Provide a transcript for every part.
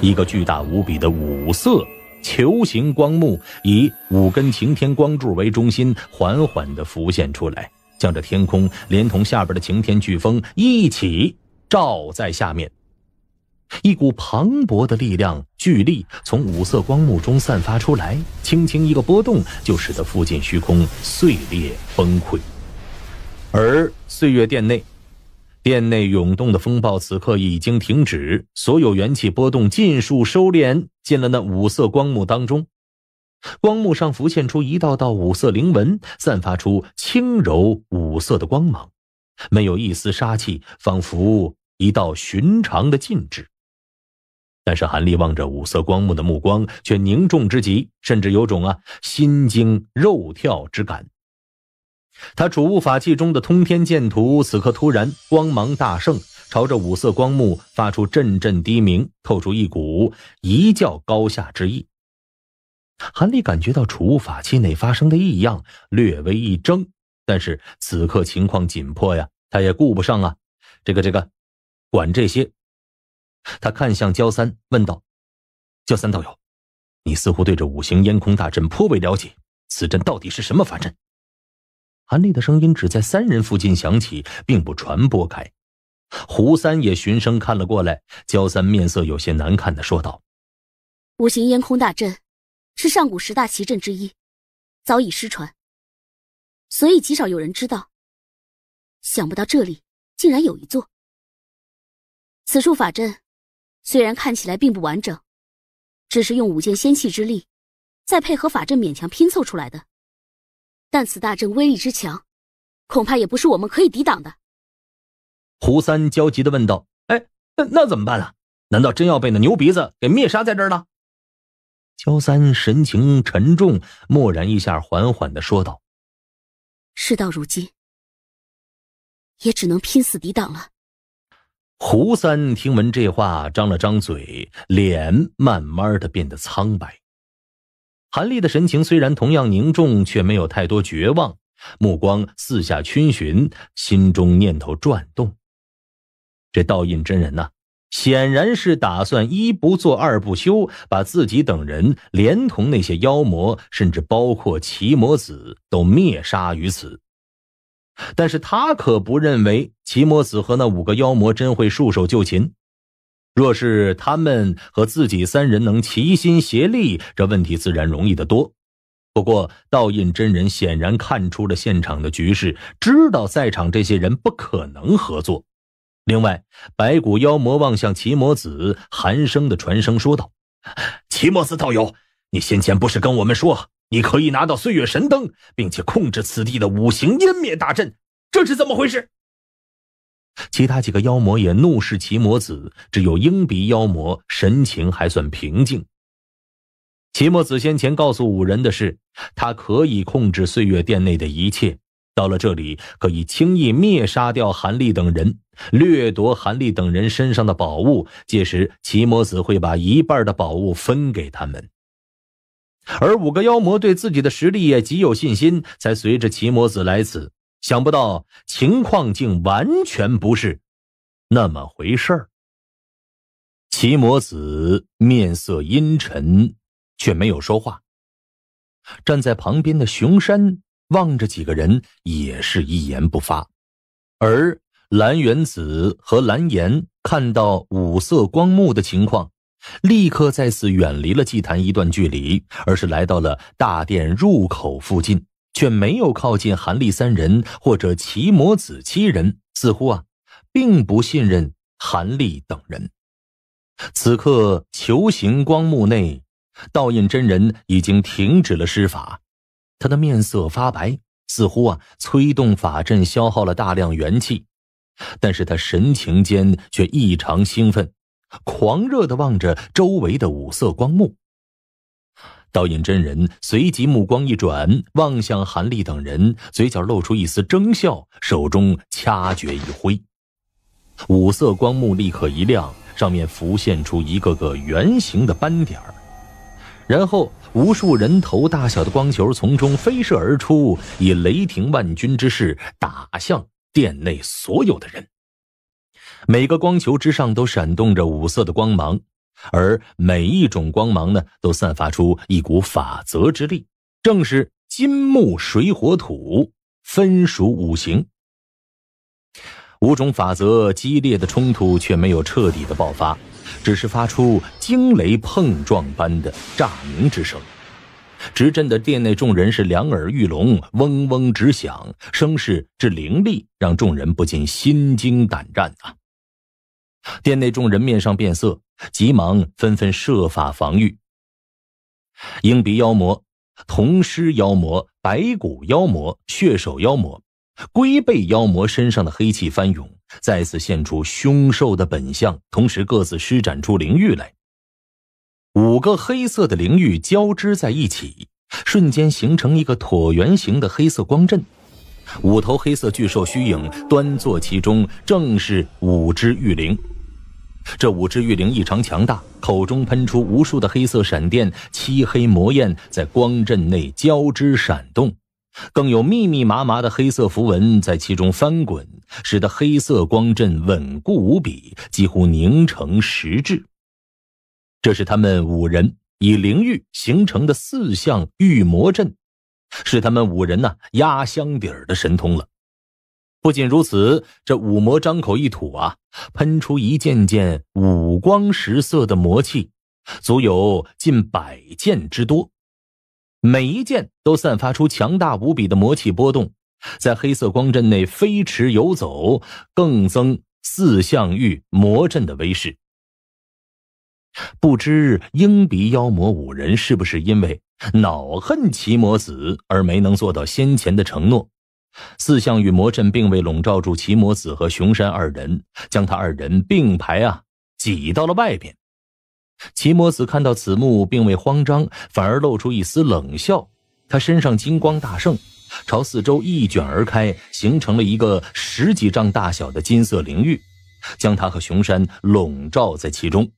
一个巨大无比的五色球形光幕，以五根擎天光柱为中心，缓缓的浮现出来，将这天空连同下边的擎天飓风一起罩在下面。一股磅礴的力量巨力从五色光幕中散发出来，轻轻一个波动，就使得附近虚空碎裂崩溃。而岁月殿内。殿内涌动的风暴此刻已经停止，所有元气波动尽数收敛进了那五色光幕当中。光幕上浮现出一道道五色灵纹，散发出轻柔五色的光芒，没有一丝杀气，仿佛一道寻常的禁制。但是韩立望着五色光幕的目光却凝重之极，甚至有种啊心惊肉跳之感。他储物法器中的通天剑图，此刻突然光芒大盛，朝着五色光幕发出阵阵低鸣，透出一股一较高下之意。韩立感觉到储物法器内发生的异样，略微一怔。但是此刻情况紧迫呀，他也顾不上啊，这个这个，管这些。他看向焦三，问道：“焦三道友，你似乎对这五行烟空大阵颇为了解，此阵到底是什么法阵？”韩立的声音只在三人附近响起，并不传播开。胡三也循声看了过来，焦三面色有些难看的说道：“五行烟空大阵，是上古十大奇阵之一，早已失传，所以极少有人知道。想不到这里竟然有一座。此处法阵，虽然看起来并不完整，只是用五件仙器之力，再配合法阵勉强拼凑出来的。”但此大阵威力之强，恐怕也不是我们可以抵挡的。胡三焦急的问道：“哎，那那怎么办啊？难道真要被那牛鼻子给灭杀在这儿了？”焦三神情沉重，默然一下，缓缓的说道：“事到如今，也只能拼死抵挡了。”胡三听闻这话，张了张嘴，脸慢慢的变得苍白。韩立的神情虽然同样凝重，却没有太多绝望，目光四下逡巡，心中念头转动。这道印真人呐，显然是打算一不做二不休，把自己等人连同那些妖魔，甚至包括奇魔子，都灭杀于此。但是他可不认为奇魔子和那五个妖魔真会束手就擒。若是他们和自己三人能齐心协力，这问题自然容易得多。不过道印真人显然看出了现场的局势，知道在场这些人不可能合作。另外，白骨妖魔望向奇魔子，寒声的传声说道：“奇魔子道友，你先前不是跟我们说你可以拿到岁月神灯，并且控制此地的五行湮灭大阵，这是怎么回事？”其他几个妖魔也怒视齐魔子，只有鹰鼻妖魔神情还算平静。齐魔子先前告诉五人的是，他可以控制岁月殿内的一切，到了这里可以轻易灭杀掉韩立等人，掠夺韩立等人身上的宝物。届时，齐魔子会把一半的宝物分给他们。而五个妖魔对自己的实力也极有信心，才随着齐魔子来此。想不到情况竟完全不是那么回事儿。齐摩子面色阴沉，却没有说话。站在旁边的熊山望着几个人，也是一言不发。而蓝原子和蓝颜看到五色光幕的情况，立刻再次远离了祭坛一段距离，而是来到了大殿入口附近。却没有靠近韩立三人或者齐魔子七人，似乎啊，并不信任韩立等人。此刻球形光幕内，倒印真人已经停止了施法，他的面色发白，似乎啊，催动法阵消耗了大量元气，但是他神情间却异常兴奋，狂热的望着周围的五色光幕。倒影真人随即目光一转，望向韩立等人，嘴角露出一丝狰笑，手中掐诀一挥，五色光幕立刻一亮，上面浮现出一个个圆形的斑点儿，然后无数人头大小的光球从中飞射而出，以雷霆万钧之势打向殿内所有的人。每个光球之上都闪动着五色的光芒。而每一种光芒呢，都散发出一股法则之力，正是金木水火土分属五行，五种法则激烈的冲突却没有彻底的爆发，只是发出惊雷碰撞般的炸鸣之声，直震的殿内众人是两耳欲聋，嗡嗡直响，声势之凌厉，让众人不禁心惊胆战啊！殿内众人面上变色，急忙纷纷设法防御。鹰鼻妖魔、铜狮妖魔、白骨妖魔、血手妖魔、龟背妖魔身上的黑气翻涌，再次现出凶兽的本相，同时各自施展出灵域来。五个黑色的灵域交织在一起，瞬间形成一个椭圆形的黑色光阵。五头黑色巨兽虚影端坐其中，正是五只玉灵。这五只玉灵异常强大，口中喷出无数的黑色闪电，漆黑魔焰在光阵内交织闪动，更有密密麻麻的黑色符文在其中翻滚，使得黑色光阵稳固无比，几乎凝成实质。这是他们五人以灵玉形成的四象玉魔阵，是他们五人呢压箱底的神通了。不仅如此，这五魔张口一吐啊，喷出一件件五光十色的魔器，足有近百件之多。每一件都散发出强大无比的魔气波动，在黑色光阵内飞驰游走，更增四象域魔阵的威势。不知鹰鼻妖魔五人是不是因为恼恨奇魔子而没能做到先前的承诺？四象与魔阵并未笼罩住齐魔子和熊山二人，将他二人并排啊挤到了外边。齐魔子看到此幕，并未慌张，反而露出一丝冷笑。他身上金光大盛，朝四周一卷而开，形成了一个十几丈大小的金色灵域，将他和熊山笼罩在其中。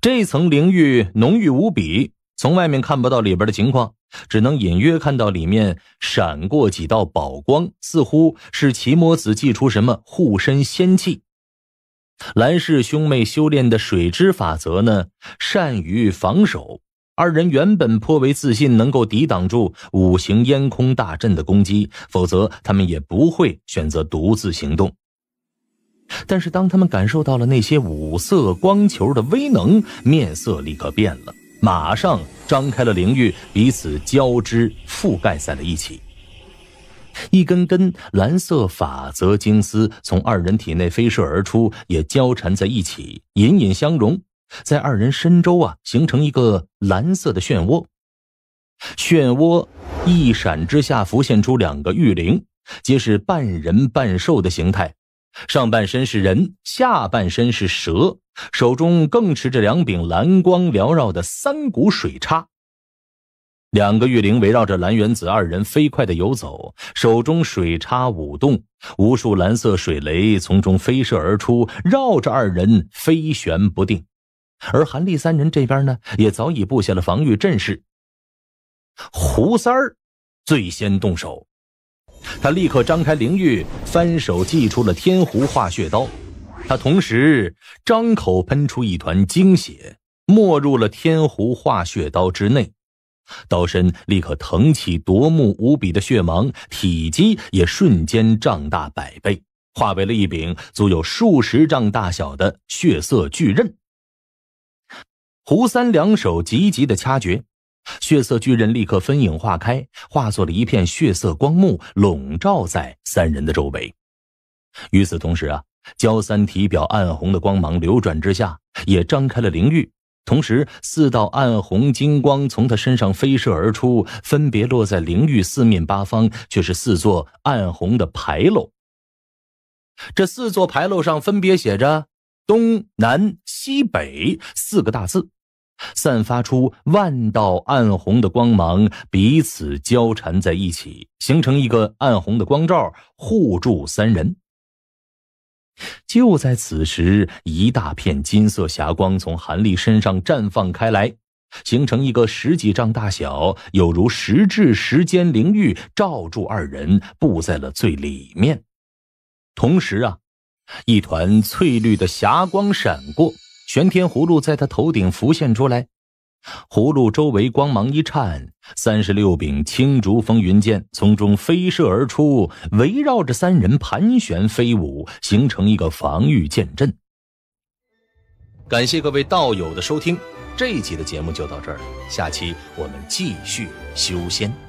这层灵域浓郁无比，从外面看不到里边的情况。只能隐约看到里面闪过几道宝光，似乎是奇摩子祭出什么护身仙器。兰氏兄妹修炼的水之法则呢，善于防守。二人原本颇为自信，能够抵挡住五行烟空大阵的攻击，否则他们也不会选择独自行动。但是当他们感受到了那些五色光球的威能，面色立刻变了。马上张开了灵域，彼此交织覆盖在了一起。一根根蓝色法则金丝从二人体内飞射而出，也交缠在一起，隐隐相融，在二人身周啊形成一个蓝色的漩涡。漩涡一闪之下，浮现出两个玉灵，皆是半人半兽的形态，上半身是人，下半身是蛇。手中更持着两柄蓝光缭绕的三股水叉。两个玉灵围绕着蓝原子二人飞快的游走，手中水叉舞动，无数蓝色水雷从中飞射而出，绕着二人飞旋不定。而韩立三人这边呢，也早已布下了防御阵势。胡三儿最先动手，他立刻张开灵域，翻手祭出了天狐化血刀。他同时张口喷出一团精血，没入了天狐化血刀之内，刀身立刻腾起夺目无比的血芒，体积也瞬间胀大百倍，化为了一柄足有数十丈大小的血色巨刃。胡三两手急急的掐诀，血色巨刃立刻分影化开，化作了一片血色光幕，笼罩在三人的周围。与此同时啊。焦三体表暗红的光芒流转之下，也张开了灵域，同时四道暗红金光从他身上飞射而出，分别落在灵域四面八方，却是四座暗红的牌楼。这四座牌楼上分别写着东南西北四个大字，散发出万道暗红的光芒，彼此交缠在一起，形成一个暗红的光罩，护住三人。就在此时，一大片金色霞光从韩立身上绽放开来，形成一个十几丈大小、有如实质时间灵域，罩住二人，布在了最里面。同时啊，一团翠绿的霞光闪过，玄天葫芦在他头顶浮现出来。葫芦周围光芒一颤，三十六柄青竹风云剑从中飞射而出，围绕着三人盘旋飞舞，形成一个防御剑阵。感谢各位道友的收听，这一集的节目就到这儿了，下期我们继续修仙。